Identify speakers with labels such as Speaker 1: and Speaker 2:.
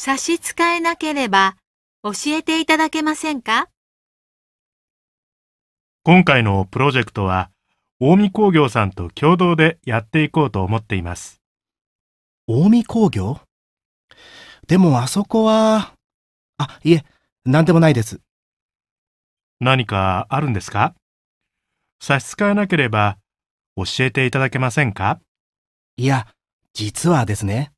Speaker 1: 差し支えなければ教えていただけませんか
Speaker 2: 今回のプロジェクトは近江工業さんと共同でやっていこうと思っています近江工業
Speaker 3: でもあそこはあいえ何でもないです
Speaker 2: 何かあるんですか差し支えなければ
Speaker 4: 教えていただけませんかいや実はですね